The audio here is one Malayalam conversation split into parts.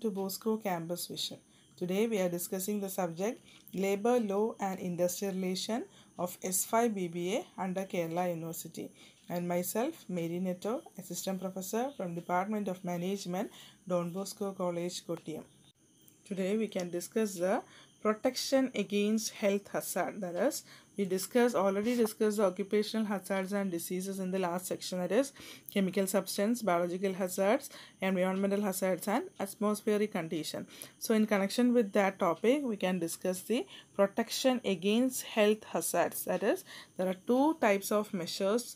to Bosco Campus Vision. Today we are discussing the subject Labor Law and Industrial Relation of S5 BBA under Kerala University and myself Mary Neto, Assistant Professor from Department of Management, Don Bosco College, Kottayam. Today we can discuss the protection against health hazard that is we discussed already discussed the occupational hazards and diseases in the last section that is chemical substance biological hazards environmental hazards and atmospheric condition so in connection with that topic we can discuss the protection against health hazards that is there are two types of measures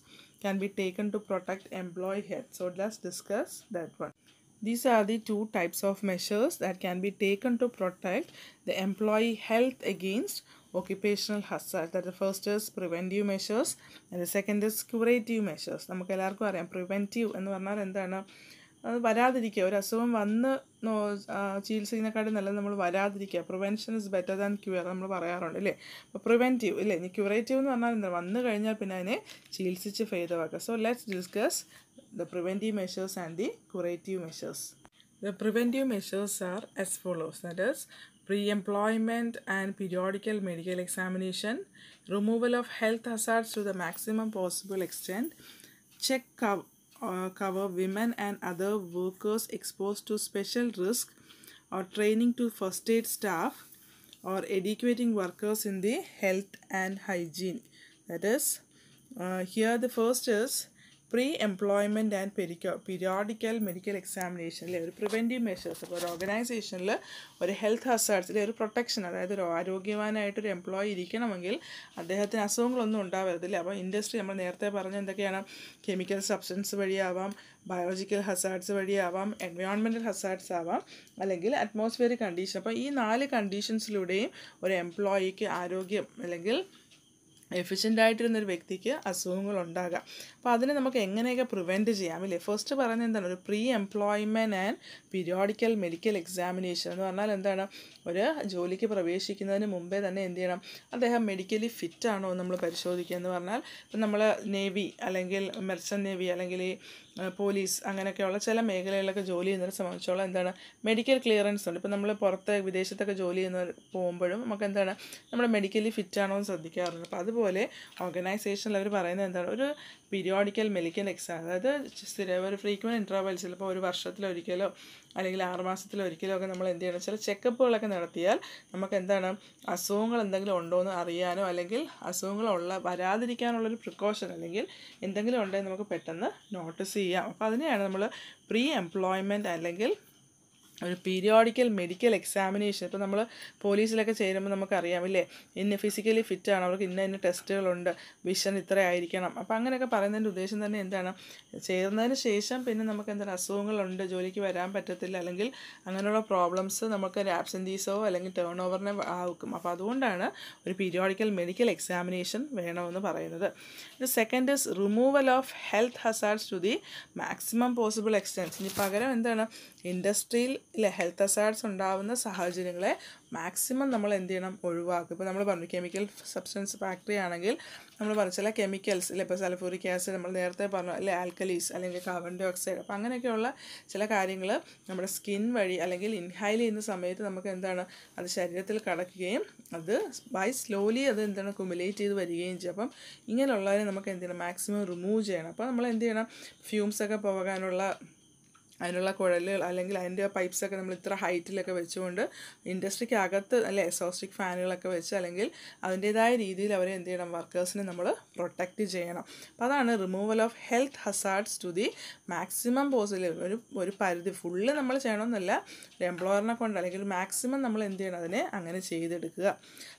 can be taken to protect employee health so let's discuss that one these are the two types of measures that can be taken to protect the employee health against occupational hazard that first is preventive measures measures second is curative measures നമുക്ക് എല്ലാവർക്കും അറിയാം പ്രിവെൻറ്റീവ് എന്ന് പറഞ്ഞാൽ എന്താണ് അത് വരാതിരിക്കുക ഒരു അസുഖം വന്ന് ചികിത്സിക്കുന്നതിനെക്കാട്ടും നല്ലത് നമ്മൾ വരാതിരിക്കുക prevention is better than cure നമ്മൾ പറയാറുണ്ട് അല്ലേ അപ്പോൾ പ്രിവെൻറ്റീവ് ഇല്ലേ ഇനി ക്യൂറേറ്റീവ് എന്ന് പറഞ്ഞാൽ എന്താ വന്നു കഴിഞ്ഞാൽ പിന്നെ അതിനെ ചികിത്സിച്ച് ഭേദമാക്കുക so let's discuss the preventive measures and the curative measures the preventive measures are as follows that is, pre-employment and periodical medical examination, removal of health hazards to the maximum possible extent, check uh, cover women and other workers exposed to special risk or training to first aid staff or educating workers in the health and hygiene. That is, uh, here the first is pre employment and പെരിക്കോ പീരിയോഡിക്കൽ മെഡിക്കൽ എക്സാമിനേഷനിലെ ഒരു പ്രിവെൻറ്റീവ് മെഷേഴ്സ് അപ്പോൾ ഒരു ഓർഗനൈസേഷനിൽ ഒരു ഹെൽത്ത് ഹസാർട്സിലെ ഒരു പ്രൊട്ടക്ഷൻ അതായത് ഒരു ആരോഗ്യവാനായിട്ടൊരു എംപ്ലോയി ഇരിക്കണമെങ്കിൽ അദ്ദേഹത്തിന് അസുഖങ്ങളൊന്നും ഉണ്ടാവരുതില്ല അപ്പോൾ ഇൻഡസ്ട്രി നമ്മൾ നേരത്തെ പറഞ്ഞ എന്തൊക്കെയാണ് കെമിക്കൽ സബ്സ്റ്റൻസ് വഴിയാവാം ബയോളജിക്കൽ ഹസാർഡ്സ് വഴിയാവാം എൻവയോൺമെൻ്റൽ ഹസാർഡ്സ് ആവാം അല്ലെങ്കിൽ അറ്റ്മോസ്ഫിയർ കണ്ടീഷൻ അപ്പോൾ ഈ നാല് കണ്ടീഷൻസിലൂടെയും ഒരു എംപ്ലോയിക്ക് ആരോഗ്യം അല്ലെങ്കിൽ എഫിഷ്യൻ്റ് ആയിട്ടിരുന്ന ഒരു വ്യക്തിക്ക് അസുഖങ്ങൾ ഉണ്ടാകാം അപ്പോൾ അതിനെ നമുക്ക് എങ്ങനെയൊക്കെ പ്രിവെൻറ്റ് ചെയ്യാം ഇല്ലേ ഫസ്റ്റ് പറയുന്നത് എന്താണ് ഒരു pre employment and periodical medical examination എന്ന് പറഞ്ഞാൽ എന്താണ് ഒരു ജോലിക്ക് പ്രവേശിക്കുന്നതിന് മുമ്പേ തന്നെ എന്ത് ചെയ്യണം അദ്ദേഹം മെഡിക്കലി ഫിറ്റ് ആണോ നമ്മൾ പരിശോധിക്കുക എന്ന് പറഞ്ഞാൽ ഇപ്പം നമ്മൾ നേവി അല്ലെങ്കിൽ മെർച്ചൻ നേവി അല്ലെങ്കിൽ ഈ പോലീസ് അങ്ങനെയൊക്കെയുള്ള ചില മേഖലകളിലൊക്കെ ജോലി ചെയ്യുന്നവരെ സംബന്ധിച്ചോളം എന്താണ് മെഡിക്കൽ ക്ലിയറൻസ് ഉണ്ട് ഇപ്പം നമ്മൾ പുറത്ത് വിദേശത്തൊക്കെ ജോലി ചെയ്യുന്നവർ പോകുമ്പോഴും നമുക്ക് എന്താണ് നമ്മൾ മെഡിക്കലി ഫിറ്റ് ആണോ എന്ന് ശ്രദ്ധിക്കാറുണ്ട് അപ്പോൾ അതുപോലെ ഓർഗനൈസേഷനിൽ അവർ പറയുന്നത് എന്താണ് ഒരു പീരിയോഡിക്കൽ മെഡിക്കൽ എക്സാം അതായത് സ്ഥിര ഒരു ഫ്രീക്വൻറ്റ് ഇൻ്റർവെൽസ് ചിലപ്പോൾ ഒരു വർഷത്തിലൊരിക്കലോ അല്ലെങ്കിൽ ആറുമാസത്തിലൊരിക്കലോ ഒക്കെ നമ്മൾ എന്ത് ചെയ്യണം ചില ചെക്കപ്പുകളൊക്കെ നടത്തിയാൽ നമുക്ക് എന്താണ് അസുഖങ്ങൾ എന്തെങ്കിലും ഉണ്ടോ എന്ന് അറിയാനോ അല്ലെങ്കിൽ അസുഖങ്ങളുള്ള വരാതിരിക്കാനുള്ളൊരു പ്രിക്കോഷൻ അല്ലെങ്കിൽ എന്തെങ്കിലും ഉണ്ടെങ്കിൽ നമുക്ക് പെട്ടെന്ന് നോട്ടീസ് ചെയ്യാം അപ്പോൾ അതിനെയാണ് നമ്മൾ പ്രീ എംപ്ലോയ്മെൻറ്റ് അല്ലെങ്കിൽ ഒരു പീരിയോഡിക്കൽ മെഡിക്കൽ എക്സാമിനേഷൻ ഇപ്പോൾ നമ്മൾ പോലീസിലൊക്കെ ചേരുമ്പോൾ ഇല്ലേ ഇന്ന് ഫിസിക്കലി ഫിറ്റാണ് അവർക്ക് ഇന്ന ഇന്ന ടെസ്റ്റുകളുണ്ട് വിഷൻ ഇത്ര ആയിരിക്കണം അപ്പോൾ അങ്ങനെയൊക്കെ പറയുന്നതിൻ്റെ ഉദ്ദേശം തന്നെ എന്താണ് ചേർന്നതിന് ശേഷം പിന്നെ നമുക്ക് എന്താണ് അസുഖങ്ങളുണ്ട് ജോലിക്ക് വരാൻ പറ്റത്തില്ല അല്ലെങ്കിൽ അങ്ങനെയുള്ള പ്രോബ്ലംസ് നമുക്ക് ആബ്സെൻറ്റീസോ അല്ലെങ്കിൽ ടേൺ ഓവറിനെ ആക്കും അപ്പോൾ അതുകൊണ്ടാണ് ഒരു പീരിയോഡിക്കൽ മെഡിക്കൽ എക്സാമിനേഷൻ വേണമെന്ന് പറയുന്നത് second is removal of health hazards to the maximum possible extents ഇനി പകരം എന്താണ് ഇൻഡസ്ട്രിയിൽ ഇല്ല ഹെൽത്ത് അസാർട്സ് ഉണ്ടാവുന്ന സാഹചര്യങ്ങളെ മാക്സിമം നമ്മൾ എന്ത് ചെയ്യണം ഒഴിവാക്കുക ഇപ്പോൾ നമ്മൾ പറഞ്ഞു കെമിക്കൽ സബ്സ്റ്റൻസ് ഫാക്ടറി ആണെങ്കിൽ നമ്മൾ പറഞ്ഞു ചില കെമിക്കൽസ് ഇല്ല ഇപ്പോൾ സൾഫൂറിക് ആസിഡ് നമ്മൾ നേരത്തെ പറഞ്ഞു അല്ലെ ആൽക്കലീസ് അല്ലെങ്കിൽ കാർബൺ ഡൈ ഓക്സൈഡ് അപ്പോൾ അങ്ങനെയൊക്കെയുള്ള ചില കാര്യങ്ങൾ നമ്മുടെ സ്കിൻ വഴി അല്ലെങ്കിൽ ഇൻഹൈൽ ചെയ്യുന്ന സമയത്ത് നമുക്ക് എന്താണ് അത് ശരീരത്തിൽ കടക്കുകയും അത് ബൈ സ്ലോലി അത് എന്താണ് കുമുലേറ്റ് ചെയ്ത് വരികയും ചെയ്യും അപ്പം ഇങ്ങനെയുള്ളവരെ നമുക്ക് എന്ത് ചെയ്യണം മാക്സിമം റിമൂവ് ചെയ്യണം അപ്പോൾ നമ്മൾ എന്ത് ചെയ്യണം ഫ്യൂംസ് ഒക്കെ പോകാനുള്ള അതിനുള്ള കുഴലുകൾ അല്ലെങ്കിൽ അതിൻ്റെ പൈപ്പ്സൊക്കെ നമ്മൾ ഇത്ര ഹൈറ്റിലൊക്കെ വെച്ചുകൊണ്ട് ഇൻഡസ്ട്രിക്ക് അകത്ത് അല്ലെ എസോസ്റ്റിക് ഫാനുകളൊക്കെ വെച്ച് അല്ലെങ്കിൽ അതിൻ്റേതായ രീതിയിൽ അവരെ എന്ത് ചെയ്യണം വർക്കേഴ്സിനെ നമ്മൾ പ്രൊട്ടക്റ്റ് ചെയ്യണം അപ്പോൾ അതാണ് removal of health hazards to the maximum possible ഒരു ഒരു പരിധി ഫുള്ള് നമ്മൾ ചെയ്യണമെന്നല്ല എംപ്ലോയറിനെ കൊണ്ട് അല്ലെങ്കിൽ മാക്സിമം നമ്മൾ എന്ത് ചെയ്യണം അതിനെ അങ്ങനെ ചെയ്തെടുക്കുക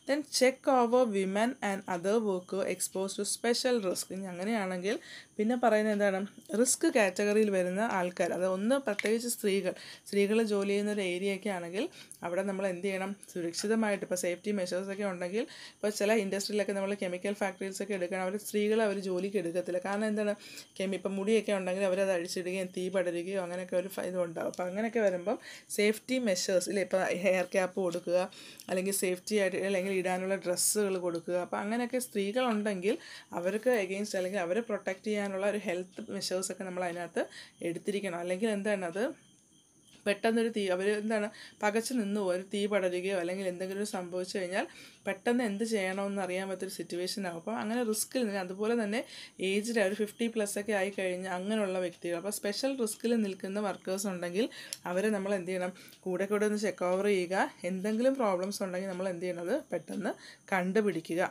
then check over women and other work expose to special risk ഇനി അങ്ങനെയാണെങ്കിൽ പിന്നെ പറയുന്നത് എന്താണ് റിസ്ക് കാറ്റഗറിയിൽ വരുന്ന ആൾക്കാർ അത് ഒന്ന് പ്രത്യേകിച്ച് സ്ത്രീകൾ സ്ത്രീകൾ ജോലി ചെയ്യുന്ന ഒരു ഏരിയയൊക്കെ ആണെങ്കിൽ അവിടെ നമ്മൾ എന്ത് ചെയ്യണം സുരക്ഷിതമായിട്ട് ഇപ്പോൾ സേഫ്റ്റി മെഷേഴ്സൊക്കെ ഉണ്ടെങ്കിൽ ഇപ്പോൾ ചില ഇൻഡസ്ട്രിയിലൊക്കെ നമ്മൾ കെമിക്കൽ ഫാക്ടറീസൊക്കെ എടുക്കണം അവർ സ്ത്രീകൾ അവർ ജോലിക്ക് എടുക്കത്തില്ല കാരണം എന്താണ് കെമി ഇപ്പം മുടിയൊക്കെ ഉണ്ടെങ്കിൽ അവരത് അഴിച്ചിടുകയും തീ പടരുകയോ അങ്ങനെയൊക്കെ ഒരു ഇതുണ്ടാവും അപ്പോൾ അങ്ങനെയൊക്കെ വരുമ്പം സേഫ്റ്റി മെഷേഴ്സ് ഇല്ലേ ഇപ്പോൾ ഹെയർ ക്യാപ്പ് കൊടുക്കുക അല്ലെങ്കിൽ സേഫ്റ്റി ആയിട്ട് അല്ലെങ്കിൽ ഇടാനുള്ള ഡ്രസ്സുകൾ കൊടുക്കുക അപ്പോൾ അങ്ങനെയൊക്കെ സ്ത്രീകളുണ്ടെങ്കിൽ അവർക്ക് എഗെയിൻസ്റ്റ് അല്ലെങ്കിൽ അവരെ പ്രൊട്ടക്റ്റ് ചെയ്യാനുള്ള ഒരു ഹെൽത്ത് മെഷേഴ്സൊക്കെ നമ്മൾ അതിനകത്ത് എടുത്തിരിക്കണം അല്ലെങ്കിൽ എന്താണത് പെട്ടെന്നൊരു തീ അവർ എന്താണ് പകച്ചു നിന്ന് ഒരു തീ പടരുകയോ അല്ലെങ്കിൽ എന്തെങ്കിലും സംഭവിച്ചു കഴിഞ്ഞാൽ പെട്ടെന്ന് എന്ത് ചെയ്യണമെന്ന് അറിയാൻ പറ്റൊരു സിറ്റുവേഷൻ ആകും അപ്പോൾ അങ്ങനെ റിസ്കിൽ നിന്ന് അതുപോലെ തന്നെ ഏജ്ഡ് ഒരു ഫിഫ്റ്റി പ്ലസ് ഒക്കെ ആയി കഴിഞ്ഞാൽ അങ്ങനെയുള്ള വ്യക്തികൾ അപ്പോൾ സ്പെഷ്യൽ റിസ്കിൽ നിൽക്കുന്ന വർക്കേഴ്സ് ഉണ്ടെങ്കിൽ അവരെ നമ്മൾ എന്ത് ചെയ്യണം കൂടെ കൂടെ ഒന്ന് ചെക്ക് ഓവർ ചെയ്യുക എന്തെങ്കിലും പ്രോബ്ലംസ് ഉണ്ടെങ്കിൽ നമ്മൾ എന്ത് ചെയ്യണത് പെട്ടെന്ന് കണ്ടുപിടിക്കുക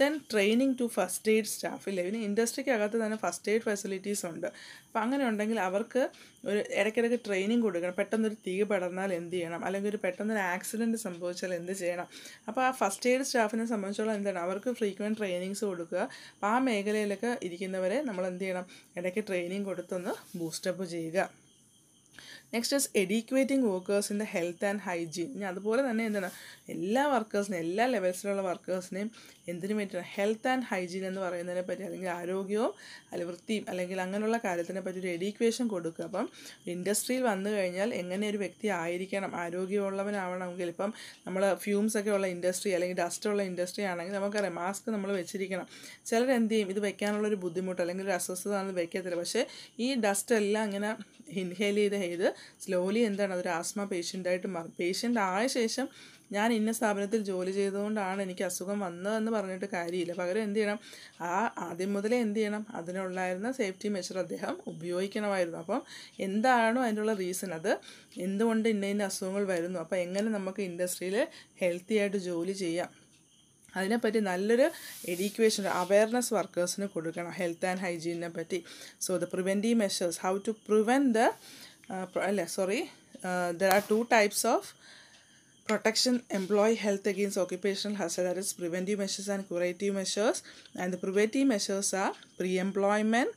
then training to first aid staff ഇല്ലേ പിന്നെ ഇൻഡസ്ട്രിക്കകത്ത് തന്നെ ഫസ്റ്റ് എയ്ഡ് ഫെസിലിറ്റീസ് ഉണ്ട് അപ്പോൾ അങ്ങനെ ഉണ്ടെങ്കിൽ അവർക്ക് ഒരു ഇടയ്ക്കിടയ്ക്ക് ട്രെയിനിങ് കൊടുക്കണം പെട്ടെന്നൊരു തീ പടർന്നാൽ എന്ത് ചെയ്യണം അല്ലെങ്കിൽ ഒരു പെട്ടെന്നൊരു ആക്സിഡൻറ്റ് സംഭവിച്ചാൽ എന്ത് ചെയ്യണം അപ്പോൾ ആ ഫസ്റ്റ് എയ്ഡ് സ്റ്റാഫിനെ സംബന്ധിച്ചോളം എന്താണ് അവർക്ക് ഫ്രീക്വൻറ്റ് ട്രെയിനിങ്സ് കൊടുക്കുക അപ്പോൾ ആ മേഖലയിലൊക്കെ ഇരിക്കുന്നവരെ നമ്മൾ എന്ത് ചെയ്യണം ഇടയ്ക്ക് ട്രെയിനിങ് കൊടുത്തൊന്ന് ബൂസ്റ്റപ്പ് ചെയ്യുക next is educating workers in the health and hygiene ഇനി അതുപോലെ തന്നെ എന്താണ് എല്ലാ വർക്കേഴ്സിനും എല്ലാ ലെവൽസിലുള്ള വർക്കേഴ്സിനെയും എന്തിനു വേണ്ടിയിട്ടാണ് ഹെൽത്ത് ആൻഡ് ഹൈജീൻ എന്ന് പറയുന്നതിനെ പറ്റി അല്ലെങ്കിൽ ആരോഗ്യവും അല്ലെങ്കിൽ വൃത്തിയും അല്ലെങ്കിൽ അങ്ങനെയുള്ള കാര്യത്തിനെ പറ്റി ഒരു എഡ്യൂക്കേഷൻ കൊടുക്കുക അപ്പം ഇൻഡസ്ട്രിയിൽ വന്നു കഴിഞ്ഞാൽ എങ്ങനെ ഒരു വ്യക്തി ആയിരിക്കണം ആരോഗ്യമുള്ളവനാവണമെങ്കിൽ ഇപ്പം നമ്മൾ ഫ്യൂംസ് ഒക്കെ ഉള്ള ഇൻഡസ്ട്രി അല്ലെങ്കിൽ ഡസ്റ്റ് ഉള്ള ഇൻഡസ്ട്രി ആണെങ്കിൽ നമുക്കറിയാം മാസ്ക് നമ്മൾ വെച്ചിരിക്കണം ചിലർ ചെയ്യും ഇത് വെക്കാനുള്ള ഒരു ബുദ്ധിമുട്ട് അല്ലെങ്കിൽ ഒരു അസ്വസ്ഥത ആണെന്ന് വെക്കത്തില്ല പക്ഷേ ഈ ഡസ്റ്റ് എല്ലാം അങ്ങനെ ഇൻഹേൽ ചെയ്ത് ചെയ്ത് സ്ലോലി എന്താണ് അതൊരു ആസ്മ പേഷ്യൻ്റായിട്ട് ആയിട്ട് പേഷ്യൻ്റ് ആയ ശേഷം ഞാൻ ഇന്ന സ്ഥാപനത്തിൽ ജോലി ചെയ്തുകൊണ്ടാണ് എനിക്ക് അസുഖം വന്നതെന്ന് പറഞ്ഞിട്ട് കാര്യമില്ല പകരം എന്ത് ചെയ്യണം ആ ആദ്യം മുതലേ എന്ത് ചെയ്യണം അതിനുള്ളായിരുന്ന സേഫ്റ്റി മെഷർ അദ്ദേഹം ഉപയോഗിക്കണമായിരുന്നു അപ്പം എന്താണോ അതിനുള്ള റീസൺ അത് എന്തുകൊണ്ട് ഇന്ന ഇന്ന അസുഖങ്ങൾ വരുന്നു അപ്പോൾ എങ്ങനെ നമുക്ക് ഇൻഡസ്ട്രിയിൽ ഹെൽത്തി ആയിട്ട് ജോലി ചെയ്യാം അതിനെപ്പറ്റി നല്ലൊരു എഡ്യൂക്കേഷൻ അവയർനെസ് വർക്കേഴ്സിന് കൊടുക്കണം ഹെൽത്ത് ആൻഡ് ഹൈജീനിനെ പറ്റി so the preventive measures how to prevent the uh, sorry, uh, there are two types of protection employee health against occupational hazard that is preventive measures and curative measures and the preventive measures are pre-employment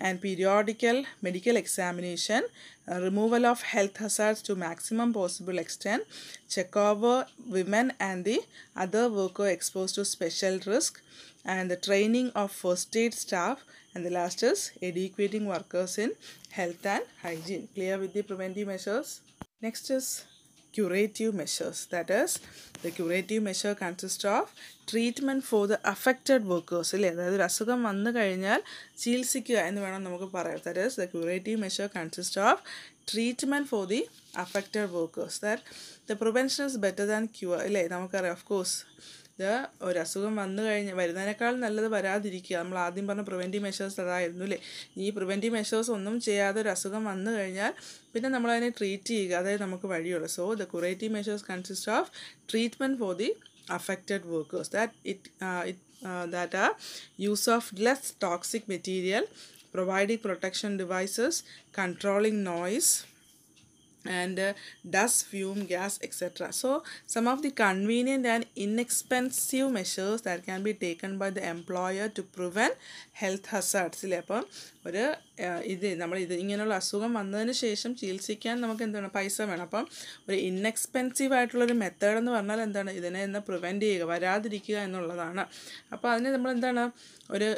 and periodical medical examination, uh, removal of health hazards to maximum possible extent, check over women and the other worker exposed to special risk, and the training of first aid staff, and the last is educating workers in health and hygiene. Clear with the preventive measures? Next is curative measures. That is, the curative measure consists of treatment for the affected workers അല്ലേ അതായത് ഒരു അസുഖം വന്നു കഴിഞ്ഞാൽ ചികിത്സിക്കുക എന്ന് വേണം നമുക്ക് പറയാം that is the curative measure consist of treatment for the affected workers that the prevention is better than cure അല്ലേ നമുക്കറിയാം ഓഫ് കോഴ്സ് ഇത് ഒരസുഖം വന്നു കഴിഞ്ഞാൽ വരുന്നതിനേക്കാൾ നല്ലത് വരാതിരിക്കുക നമ്മൾ ആദ്യം പറഞ്ഞ പ്രിവെൻറ്റീവ് മെഷേഴ്സ് അതായിരുന്നു അല്ലേ ഈ പ്രിവെൻറ്റീവ് മെഷേഴ്സ് ഒന്നും ചെയ്യാതെ ഒരു അസുഖം വന്നു കഴിഞ്ഞാൽ പിന്നെ നമ്മളതിനെ ട്രീറ്റ് ചെയ്യുക അതായത് നമുക്ക് വഴിയുള്ളൂ so the curative measures consist of treatment for the affected workers that it it that are use of less toxic material providing protection devices controlling noise and uh, dust, fume, gas, etc. So, some of the convenient and inexpensive measures that can be taken by the employer to prevent health hazards. ഒരു ഇത് നമ്മൾ ഇത് ഇങ്ങനെയുള്ള അസുഖം വന്നതിന് ശേഷം ചികിത്സിക്കാൻ നമുക്ക് എന്താണ് പൈസ വേണം അപ്പം ഒരു ഇൻഎക്സ്പെൻസീവ് ആയിട്ടുള്ളൊരു മെത്തേഡ് എന്ന് പറഞ്ഞാൽ എന്താണ് ഇതിനെ എന്ന് പ്രിവെൻറ്റ് ചെയ്യുക വരാതിരിക്കുക എന്നുള്ളതാണ് അപ്പോൾ അതിന് നമ്മൾ എന്താണ് ഒരു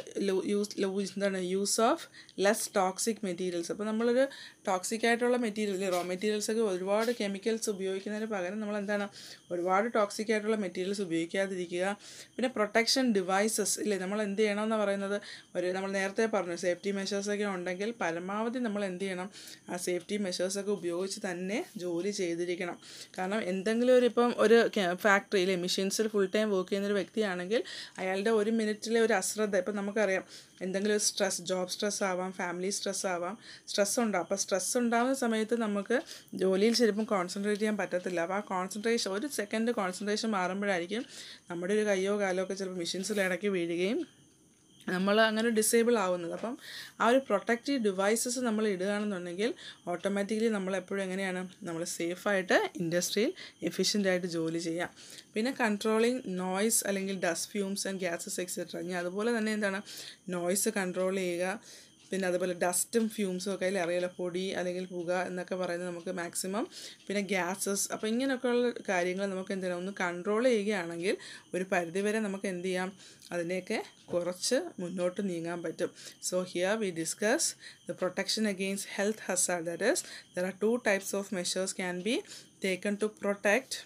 യൂസ് എന്താണ് use of less toxic materials അപ്പോൾ നമ്മളൊരു ടോക്സിക് ആയിട്ടുള്ള മെറ്റീരിയൽ റോ മെറ്റീരിയൽസ് ഒക്കെ ഒരുപാട് കെമിക്കൽസ് ഉപയോഗിക്കുന്നതിന് പകരം നമ്മൾ എന്താണ് ഒരുപാട് ടോക്സിക് ആയിട്ടുള്ള മെറ്റീരിയൽസ് ഉപയോഗിക്കാതിരിക്കുക പിന്നെ പ്രൊട്ടക്ഷൻ ഡിവൈസസ് ഇല്ലേ നമ്മൾ എന്ത് ചെയ്യണമെന്ന് പറയുന്നത് ഒരു നമ്മൾ നേരത്തെ പറഞ്ഞു സേഫ്റ്റി മെഷർ മെഷേഴ്സൊക്കെ ഉണ്ടെങ്കിൽ പരമാവധി നമ്മൾ എന്ത് ചെയ്യണം ആ സേഫ്റ്റി മെഷേഴ്സൊക്കെ ഉപയോഗിച്ച് തന്നെ ജോലി ചെയ്തിരിക്കണം കാരണം എന്തെങ്കിലും ഒരു ഇപ്പം ഒരു ഫാക്ടറിയിൽ മെഷീൻസിൽ ഫുൾ ടൈം വർക്ക് ചെയ്യുന്ന ഒരു വ്യക്തിയാണെങ്കിൽ അയാളുടെ ഒരു മിനിറ്റിലെ ഒരു അശ്രദ്ധ ഇപ്പം നമുക്കറിയാം എന്തെങ്കിലും ഒരു സ്ട്രെസ് ജോബ് സ്ട്രെസ് ആവാം ഫാമിലി സ്ട്രെസ് ആവാം സ്ട്രെസ് ഉണ്ടാവും അപ്പോൾ സ്ട്രെസ് ഉണ്ടാകുന്ന സമയത്ത് നമുക്ക് ജോലിയിൽ ശരിക്കും കോൺസെൻട്രേറ്റ് ചെയ്യാൻ പറ്റത്തില്ല അപ്പോൾ ആ കോൺസെൻട്രേഷൻ ഒരു സെക്കൻഡ് കോൺസെൻട്രേഷൻ മാറുമ്പോഴായിരിക്കും നമ്മുടെ ഒരു കയ്യോ കാലോ ഒക്കെ ചിലപ്പോൾ മെഷീൻസിൽ ഇടയ്ക്ക് വീഴുകയും നമ്മൾ അങ്ങനെ ഡിസേബിൾ ആവുന്നത് അപ്പം ആ ഒരു പ്രൊട്ടക്റ്റീവ് ഡിവൈസസ് നമ്മൾ ഇടുകയാണെന്നുണ്ടെങ്കിൽ ഓട്ടോമാറ്റിക്കലി നമ്മൾ എപ്പോഴും എങ്ങനെയാണ് നമ്മൾ സേഫായിട്ട് ഇൻഡസ്ട്രിയിൽ എഫിഷ്യൻ്റായിട്ട് ജോലി ചെയ്യാം പിന്നെ കൺട്രോളിങ് നോയ്സ് അല്ലെങ്കിൽ dust fumes and gases etcetera ഇനി അതുപോലെ തന്നെ എന്താണ് നോയ്സ് കൺട്രോൾ ചെയ്യുക പിന്നെ അതുപോലെ ഡസ്റ്റും ഫ്യൂംസും ഒക്കെ അതിൽ അറിയില്ല പൊടി അല്ലെങ്കിൽ പുക എന്നൊക്കെ പറയുന്നത് നമുക്ക് മാക്സിമം പിന്നെ ഗ്യാസസ് അപ്പോൾ ഇങ്ങനെയൊക്കെയുള്ള കാര്യങ്ങൾ നമുക്ക് എന്ത് ചെയ്യണം ഒന്ന് കൺട്രോൾ ചെയ്യുകയാണെങ്കിൽ ഒരു പരിധിവരെ നമുക്ക് എന്ത് ചെയ്യാം അതിനെയൊക്കെ കുറച്ച് മുന്നോട്ട് നീങ്ങാൻ പറ്റും so here we discuss the protection against health hazardous there are two types of measures can be taken to protect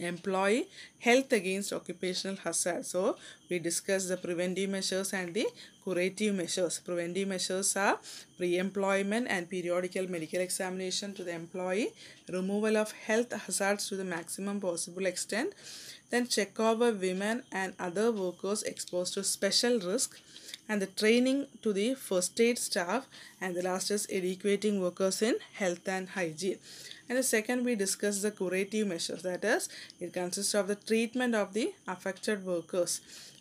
employee health against occupational hazard so we discussed the preventive measures and the curative measures preventive measures are pre-employment and periodical medical examination to the employee removal of health hazards to the maximum possible extent then check over women and other workers exposed to special risk and the training to the first aid staff and the last is educating workers in health and hygiene and the second we discuss the curative measures that is it consists of the treatment of the affected workers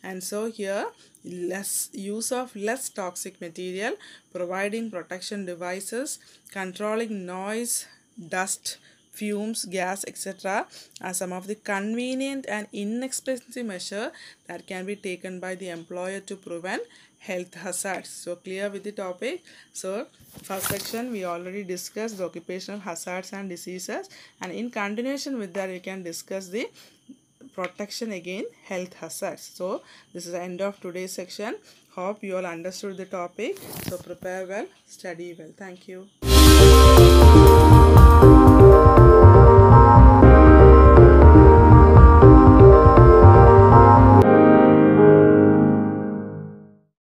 and so here less use of less toxic material providing protection devices controlling noise dust fumes, gas, etc. are some of the convenient and inexpensive measure that can be taken by the employer to prevent health hazards so clear with the topic so first section we already discussed the occupational hazards and diseases and in continuation with that we can discuss the protection against health hazards so this is the end of today's section hope you all understood the topic so prepare well study well thank you